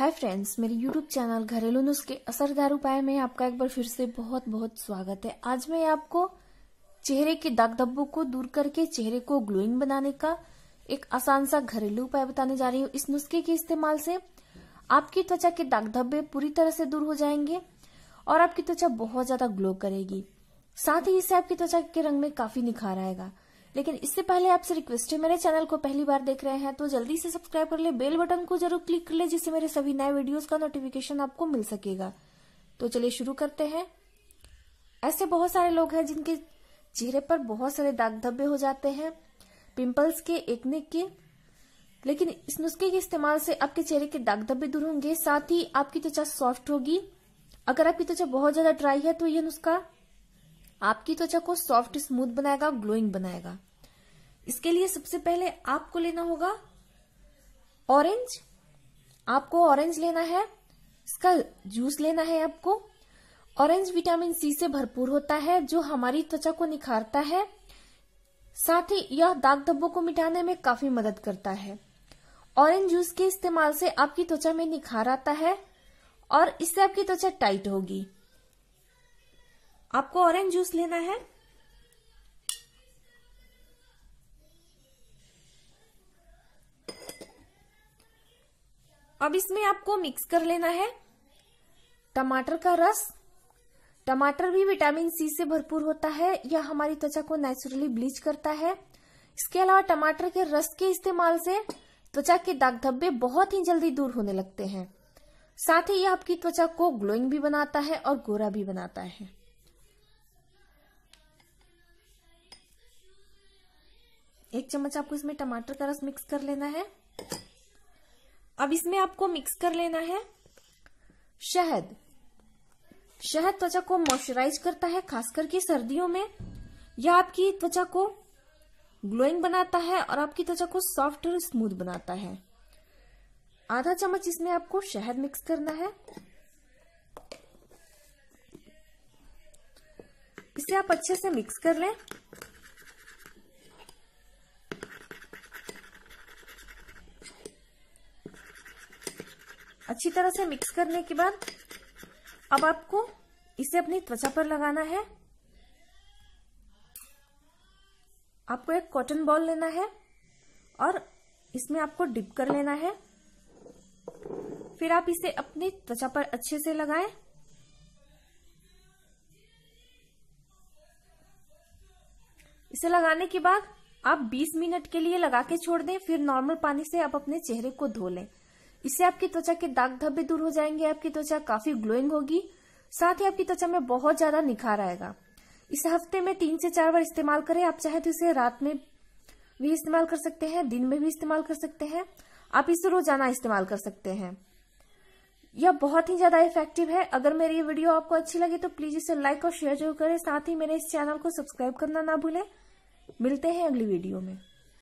हाय friends मेरे YouTube channel घरेलू नुस्खे असरदार उपाय में आपका एक बार फिर से बहुत बहुत स्वागत है आज मैं आपको चेहरे के दाग धब्बों को दूर करके चेहरे को ग्लोइंग बनाने का एक आसान सा घरेलू उपाय बताने जा रही हूँ इस नुस्खे के इस्तेमाल से आपकी त्वचा के दाग धब्बे पूरी तरह से दूर हो जाएंगे और आपकी त्वचा बहुत ज्यादा ग्लो करेगी साथ ही इससे आपकी त्वचा के रंग में काफी निखार आएगा लेकिन इससे पहले आपसे रिक्वेस्ट है मेरे चैनल को पहली बार देख रहे हैं तो जल्दी से सब्सक्राइब कर ले बेल बटन को जरूर क्लिक कर ले जिससे मेरे सभी नए वीडियोस का नोटिफिकेशन आपको मिल सकेगा तो चलिए शुरू करते हैं ऐसे बहुत सारे लोग हैं जिनके चेहरे पर बहुत सारे दाग धब्बे हो जाते हैं पिंपल्स के एकने के लेकिन इस नुस्खे के इस्तेमाल से आपके चेहरे के दाग धब्बे दूर होंगे साथ ही आपकी त्वचा सॉफ्ट होगी अगर आपकी त्वचा बहुत ज्यादा ड्राई है तो ये नुस्खा आपकी त्वचा को सॉफ्ट स्मूथ बनाएगा ग्लोइंग बनाएगा इसके लिए सबसे पहले आपको लेना होगा ऑरेंज आपको ऑरेंज लेना है इसका जूस लेना है आपको ऑरेंज विटामिन सी से भरपूर होता है जो हमारी त्वचा को निखारता है साथ ही यह दाग धब्बों को मिटाने में काफी मदद करता है ऑरेंज जूस के इस्तेमाल से आपकी त्वचा में निखार आता है और इससे आपकी त्वचा टाइट होगी आपको ऑरेंज जूस लेना है अब इसमें आपको मिक्स कर लेना है टमाटर का रस टमाटर भी विटामिन सी से भरपूर होता है यह हमारी त्वचा को नेचुरली ब्लीच करता है इसके अलावा टमाटर के रस के इस्तेमाल से त्वचा के दाग धब्बे बहुत ही जल्दी दूर होने लगते हैं साथ ही यह आपकी त्वचा को ग्लोइंग भी बनाता है और गोरा भी बनाता है एक चम्मच आपको इसमें टमाटर का रस मिक्स कर लेना है अब इसमें आपको मिक्स कर लेना है शहद शहद त्वचा को मॉइस्चराइज करता है खास करके सर्दियों में यह आपकी त्वचा को ग्लोइंग बनाता है और आपकी त्वचा को सॉफ्ट और स्मूथ बनाता है आधा चम्मच इसमें आपको शहद मिक्स करना है इसे आप अच्छे से मिक्स कर लें अच्छी तरह से मिक्स करने के बाद अब आपको इसे अपनी त्वचा पर लगाना है आपको एक कॉटन बॉल लेना है और इसमें आपको डिप कर लेना है फिर आप इसे अपनी त्वचा पर अच्छे से लगाएं इसे लगाने के बाद आप 20 मिनट के लिए लगा के छोड़ दें फिर नॉर्मल पानी से आप अपने चेहरे को धो लें इससे आपकी त्वचा के दाग धब्बे दूर हो जाएंगे आपकी त्वचा काफी ग्लोइंग होगी साथ ही आपकी त्वचा में बहुत ज्यादा निखार आएगा इस हफ्ते में तीन से चार बार इस्तेमाल करें आप चाहे तो इसे रात में भी इस्तेमाल कर सकते हैं दिन में भी इस्तेमाल कर सकते हैं आप इसे रोजाना इस्तेमाल कर सकते हैं यह बहुत ही ज्यादा इफेक्टिव है अगर मेरी ये वीडियो आपको अच्छी लगी तो प्लीज इसे लाइक और शेयर जरूर करें साथ ही मेरे इस चैनल को सब्सक्राइब करना ना भूलें मिलते हैं अगली वीडियो में